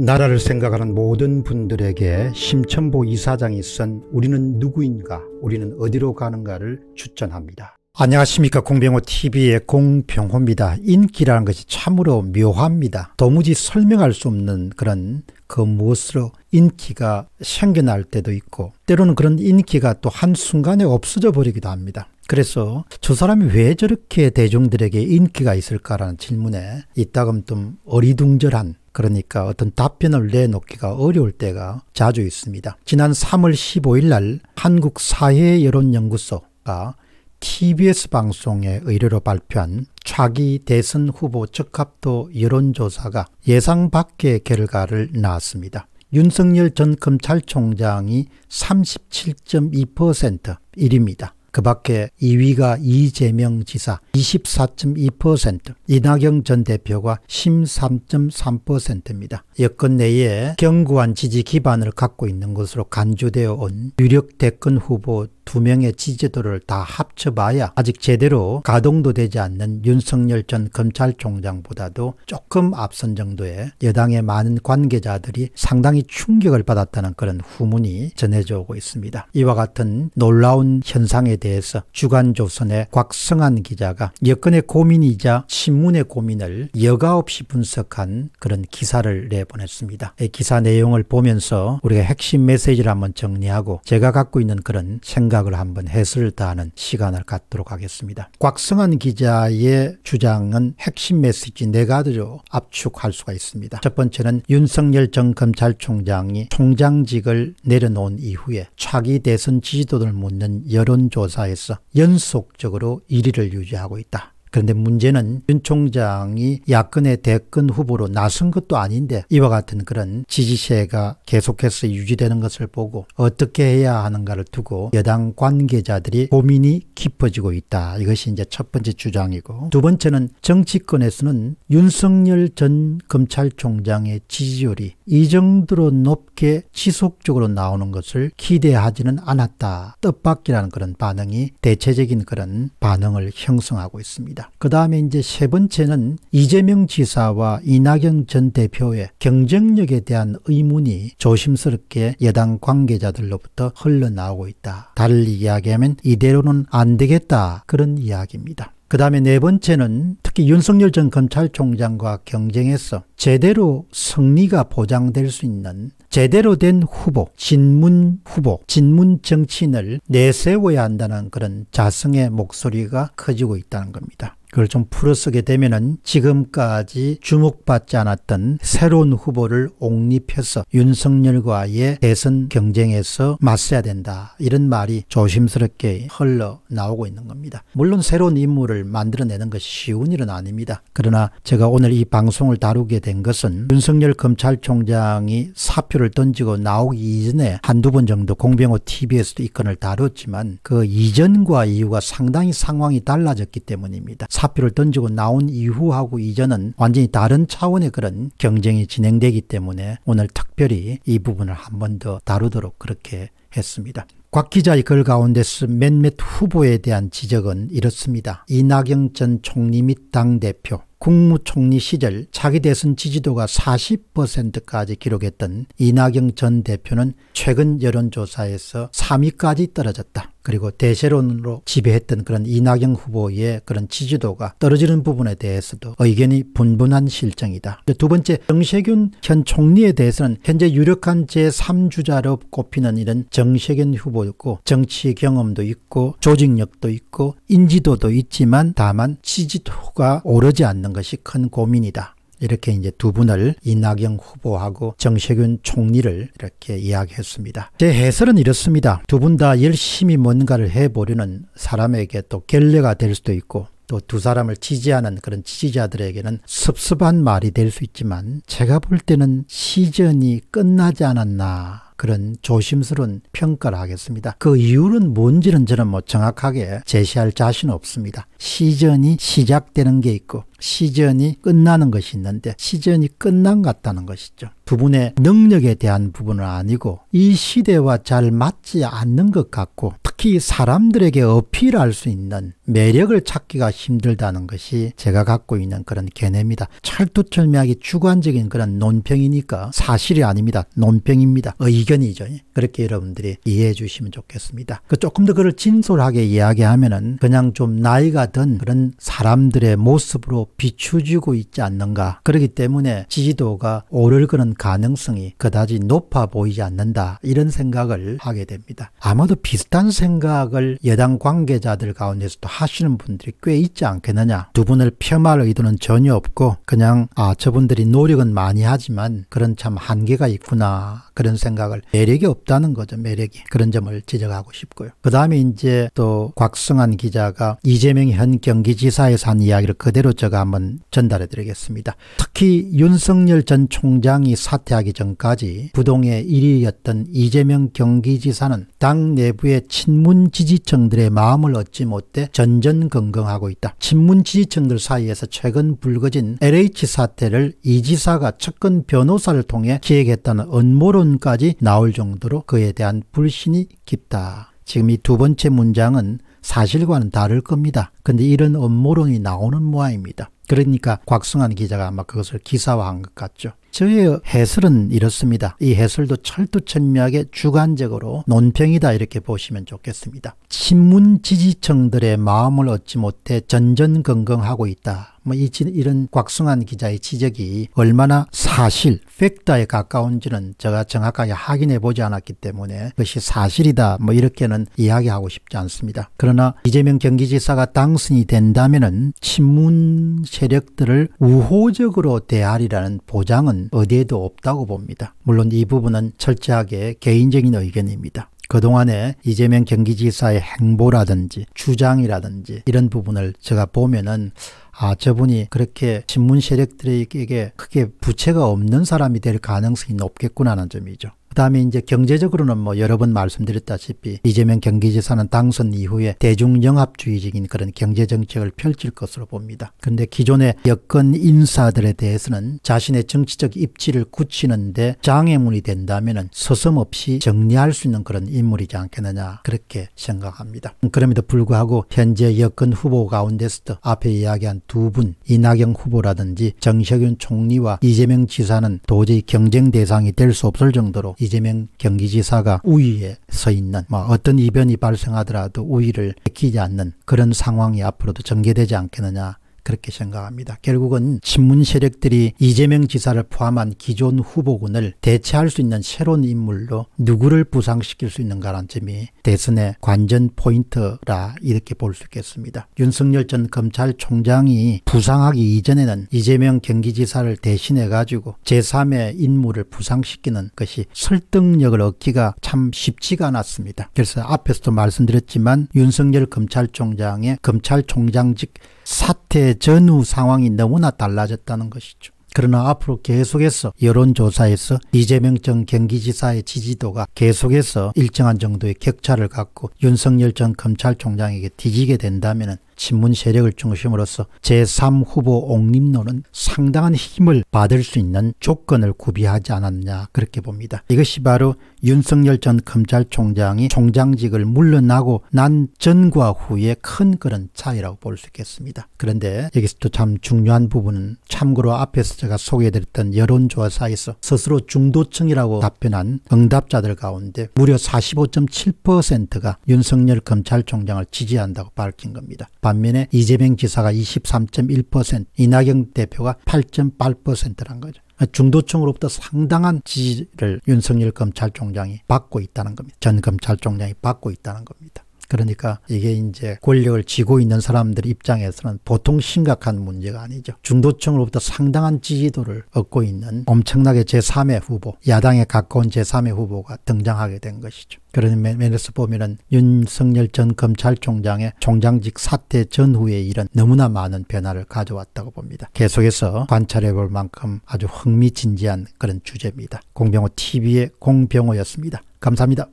나라를 생각하는 모든 분들에게 심천보 이사장이 쓴 우리는 누구인가 우리는 어디로 가는가를 추천합니다. 안녕하십니까 공병호TV의 공병호입니다. 인기라는 것이 참으로 묘합니다. 도무지 설명할 수 없는 그런 그 무엇으로 인기가 생겨날 때도 있고 때로는 그런 인기가 또 한순간에 없어져 버리기도 합니다. 그래서 저 사람이 왜 저렇게 대중들에게 인기가 있을까라는 질문에 이따금 좀 어리둥절한 그러니까 어떤 답변을 내놓기가 어려울 때가 자주 있습니다. 지난 3월 15일 날 한국사회여론연구소가 TBS 방송의 의뢰로 발표한 차기 대선 후보 적합도 여론조사가 예상 밖의 결과를 낳았습니다. 윤석열 전 검찰총장이 37.2% 1위입니다. 그 밖에 2위가 이재명 지사 24.2%, 이낙연 전 대표가 13.3%입니다. 여권 내에 견고한 지지 기반을 갖고 있는 것으로 간주되어 온 유력 대권 후보 2 명의 지지도를 다 합쳐봐야 아직 제대로 가동도 되지 않는 윤석열 전 검찰총장보다도 조금 앞선 정도의 여당의 많은 관계자들이 상당히 충격을 받았다는 그런 후문이 전해져 오고 있습니다. 이와 같은 놀라운 현상에 대해 대해서 주간조선의 곽성한 기자가 여건의 고민이자 신문의 고민을 여가 없이 분석한 그런 기사를 내보냈습니다. 기사 내용을 보면서 우리가 핵심 메시지를 한번 정리하고 제가 갖고 있는 그런 생각을 한번 해설을 다하는 시간을 갖도록 하겠습니다. 곽성한 기자의 주장은 핵심 메시지 네 가지로 압축할 수가 있습니다. 첫 번째는 윤석열 전 검찰총장이 총장직을 내려놓은 이후에 차기 대선 지지도를 묻는 여론조사 조사에서 연속적으로 1위를 유지하고 있다. 그런데 문제는 윤 총장이 야권의 대권 후보로 나선 것도 아닌데 이와 같은 그런 지지세가 계속해서 유지되는 것을 보고 어떻게 해야 하는가를 두고 여당 관계자들이 고민이 깊어지고 있다. 이것이 이제 첫 번째 주장이고 두 번째는 정치권에서는 윤석열 전 검찰총장의 지지율이 이 정도로 높게 지속적으로 나오는 것을 기대하지는 않았다. 뜻밖이라는 그런 반응이 대체적인 그런 반응을 형성하고 있습니다. 있습니다. 그 다음에 이제 세 번째는 이재명 지사와 이낙연 전 대표의 경쟁력에 대한 의문이 조심스럽게 여당 관계자들로부터 흘러나오고 있다. 달리 이야기하면 이대로는 안 되겠다. 그런 이야기입니다. 그 다음에 네 번째는 특히 윤석열 전 검찰총장과 경쟁해서 제대로 승리가 보장될 수 있는 제대로 된 후보, 진문 후보, 진문 정치인을 내세워야 한다는 그런 자성의 목소리가 커지고 있다는 겁니다. 그걸 좀 풀어쓰게 되면은 지금까지 주목받지 않았던 새로운 후보를 옹립해서 윤석열과의 대선 경쟁에서 맞서야 된다. 이런 말이 조심스럽게 흘러나오고 있는 겁니다. 물론 새로운 인물을 만들어내는 것이 쉬운 일은 아닙니다. 그러나 제가 오늘 이 방송을 다루게 된 것은 윤석열 검찰총장이 사표를 던지고 나오기 이전에 한두 번 정도 공병호 TV에서도 이 건을 다뤘지만 그 이전과 이후가 상당히 상황이 달라졌기 때문입니다. 사표를 던지고 나온 이후하고 이전은 완전히 다른 차원의 그런 경쟁이 진행되기 때문에 오늘 특별히 이 부분을 한 번 더 다루도록 그렇게 했습니다. 곽 기자의 글 가운데서 몇몇 후보에 대한 지적은 이렇습니다. 이낙연 전 총리 및 당대표, 국무총리 시절 차기 대선 지지도가 40%까지 기록했던 이낙연 전 대표는 최근 여론조사에서 3위까지 떨어졌다. 그리고 대세론으로 지배했던 그런 이낙연 후보의 그런 지지도가 떨어지는 부분에 대해서도 의견이 분분한 실정이다. 그 두 번째 정세균 현 총리에 대해서는 현재 유력한 제3주자로 꼽히는 이런 정세균 후보였고 정치 경험도 있고 조직력도 있고 인지도도 있지만 다만 지지도가 오르지 않는 것이 큰 고민이다. 이렇게 이제 두 분을 이낙연 후보하고 정세균 총리를 이렇게 이야기했습니다. 제 해설은 이렇습니다. 두 분 다 열심히 뭔가를 해보려는 사람에게 또 결례가 될 수도 있고 또 두 사람을 지지하는 그런 지지자들에게는 섭섭한 말이 될 수 있지만 제가 볼 때는 시전이 끝나지 않았나 그런 조심스러운 평가를 하겠습니다. 그 이유는 뭔지는 저는 뭐 정확하게 제시할 자신 없습니다. 시전이 시작되는 게 있고 시전이 끝나는 것이 있는데 시전이 끝난 것 같다는 것이죠. 부분의 능력에 대한 부분은 아니고 이 시대와 잘 맞지 않는 것 같고 특히 사람들에게 어필할 수 있는 매력을 찾기가 힘들다는 것이 제가 갖고 있는 그런 개념이다. 철두철미하게 주관적인 그런 논평이니까 사실이 아닙니다. 논평입니다. 의견이죠. 그렇게 여러분들이 이해해 주시면 좋겠습니다. 그 조금 더 그걸 진솔하게 이야기하면은 그냥 좀 나이가 든 그런 사람들의 모습으로 계속 비추지고 있지 않는가. 그렇기 때문에 지지도가 오를 그런 가능성이 그다지 높아 보이지 않는다. 이런 생각을 하게 됩니다. 아마도 비슷한 생각을 여당 관계자들 가운데서도 하시는 분들이 꽤 있지 않겠느냐. 두 분을 폄할 하 의도는 전혀 없고 그냥 아 저분들이 노력은 많이 하지만 그런 참 한계가 있구나. 그런 생각을 매력이 없다는 거죠. 매력이. 그런 점을 지적하고 싶고요. 그 다음에 이제 또곽승환 기자가 이재명현 경기지사에서 한 이야기를 그대로 제가 제가 한번 전달해 드리겠습니다. 특히 윤석열 전 총장이 사퇴하기 전까지 부동의 1위였던 이재명 경기지사는 당 내부의 친문 지지층들의 마음을 얻지 못해 전전긍긍하고 있다. 친문 지지층들 사이에서 최근 불거진 LH 사태를 이 지사가 측근 변호사를 통해 기획했다는 음모론까지 나올 정도로 그에 대한 불신이 깊다. 지금 이 두 번째 문장은 사실과는 다를 겁니다. 근데 이런 음모론이 나오는 모양입니다. 그러니까 곽승환 기자가 아마 그것을 기사화한 것 같죠. 저의 해설은 이렇습니다. 이 해설도 철두철미하게 주관적으로 논평이다 이렇게 보시면 좋겠습니다. 친문 지지층들의 마음을 얻지 못해 전전긍긍하고 있다. 뭐 이, 이런 곽승환 기자의 지적이 얼마나 사실, 팩터에 가까운지는 제가 정확하게 확인해 보지 않았기 때문에 그것이 사실이다 뭐 이렇게는 이야기하고 싶지 않습니다. 그러나 이재명 경기지사가 당선이 된다면은 친문 세력들을 우호적으로 대하리라는 보장은 어디에도 없다고 봅니다. 물론 이 부분은 철저하게 개인적인 의견입니다. 그동안에 이재명 경기지사의 행보라든지 주장이라든지 이런 부분을 제가 보면은 아, 저분이 그렇게 신문 세력들에게 크게 부채가 없는 사람이 될 가능성이 높겠구나 하는 점이죠. 그다음에 이제 경제적으로는 뭐 여러 번 말씀드렸다시피 이재명 경기지사는 당선 이후에 대중영합주의적인 그런 경제 정책을 펼칠 것으로 봅니다. 그런데 기존의 여권 인사들에 대해서는 자신의 정치적 입지를 굳히는데 장애물이 된다면은 서슴없이 정리할 수 있는 그런 인물이지 않겠느냐 그렇게 생각합니다. 그럼에도 불구하고 현재 여권 후보 가운데서도 앞에 이야기한 두 분 이낙연 후보라든지 정세균 총리와 이재명 지사는 도저히 경쟁 대상이 될 수 없을 정도로 이재명 경기지사가 우위에 서 있는 뭐 어떤 이변이 발생하더라도 우위를 지키지 않는 그런 상황이 앞으로도 전개되지 않겠느냐 그렇게 생각합니다. 결국은 친문 세력들이 이재명 지사를 포함한 기존 후보군을 대체할 수 있는 새로운 인물로 누구를 부상시킬 수있는가라는 점이 대선의 관전 포인트라 이렇게 볼 수 있겠습니다. 윤석열 전 검찰총장이 부상하기 이전에는 이재명 경기지사를 대신해 가지고 제3의 인물을 부상시키는 것이 설득력을 얻기가 참 쉽지가 않았습니다. 그래서 앞에서도 말씀드렸지만 윤석열 검찰총장의 검찰총장직 사태 전후 상황이 너무나 달라졌다는 것이죠. 그러나 앞으로 계속해서 여론조사에서 이재명 전 경기지사의 지지도가 계속해서 일정한 정도의 격차를 갖고 윤석열 전 검찰총장에게 뒤지게 된다면 친문 세력을 중심으로서 제3후보 옹립론은 상당한 힘을 받을 수 있는 조건을 구비하지 않았냐 그렇게 봅니다. 이것이 바로 윤석열 전 검찰총장이 총장직을 물러나고 난 전과 후에 큰 그런 차이라고 볼 수 있겠습니다. 그런데 여기서 또 참 중요한 부분은 참고로 앞에서 제가 소개해드렸던 여론조사에서 스스로 중도층이라고 답변한 응답자들 가운데 무려 45.7%가 윤석열 검찰총장을 지지한다고 밝힌 겁니다. 반면에 이재명 지사가 23.1% 이낙연 대표가 8.8%란 거죠. 중도층으로부터 상당한 지지를 윤석열 검찰총장이 받고 있다는 겁니다. 전 검찰총장이 받고 있다는 겁니다. 그러니까 이게 이제 권력을 쥐고 있는 사람들 입장에서는 보통 심각한 문제가 아니죠. 중도층으로부터 상당한 지지도를 얻고 있는 엄청나게 제3의 후보, 야당에 가까운 제3의 후보가 등장하게 된 것이죠. 그런 면에서 보면은 윤석열 전 검찰총장의 총장직 사퇴 전후의 일은 너무나 많은 변화를 가져왔다고 봅니다. 계속해서 관찰해 볼 만큼 아주 흥미진진한 그런 주제입니다. 공병호 TV의 공병호였습니다. 감사합니다.